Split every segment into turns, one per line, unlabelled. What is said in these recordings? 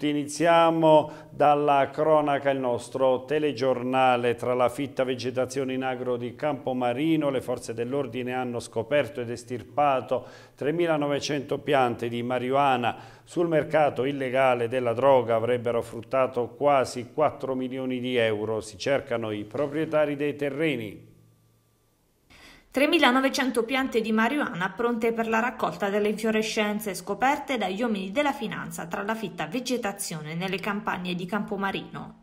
Iniziamo dalla cronaca, il nostro telegiornale. Tra la fitta vegetazione in agro di Campomarino, le forze dell'ordine hanno scoperto ed estirpato 3.900 piante di marijuana. Sul mercato illegale della droga avrebbero fruttato quasi 4 milioni di euro. Si cercano i proprietari dei terreni.
3.900 piante di marijuana pronte per la raccolta delle infiorescenze scoperte dagli uomini della finanza tra la fitta vegetazione nelle campagne di Campomarino.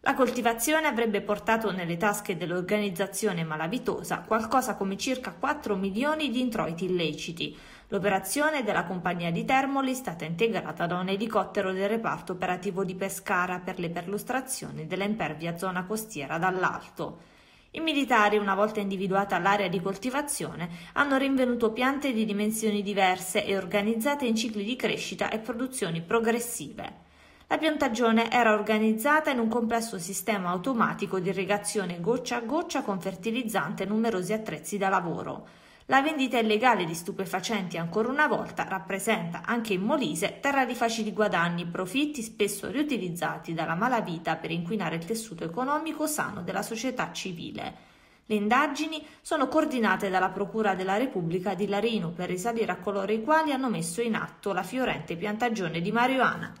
La coltivazione avrebbe portato nelle tasche dell'organizzazione malavitosa qualcosa come circa 4 milioni di introiti illeciti. L'operazione della compagnia di Termoli è stata integrata da un elicottero del reparto operativo di Pescara per le perlustrazioni della impervia zona costiera dall'alto. I militari, una volta individuata l'area di coltivazione, hanno rinvenuto piante di dimensioni diverse e organizzate in cicli di crescita e produzioni progressive. La piantagione era organizzata in un complesso sistema automatico di irrigazione goccia a goccia con fertilizzante e numerosi attrezzi da lavoro. La vendita illegale di stupefacenti ancora una volta rappresenta anche in Molise terra di facili guadagni, profitti spesso riutilizzati dalla malavita per inquinare il tessuto economico sano della società civile. Le indagini sono coordinate dalla Procura della Repubblica di Larino per risalire a coloro i quali hanno messo in atto la fiorente piantagione di marijuana.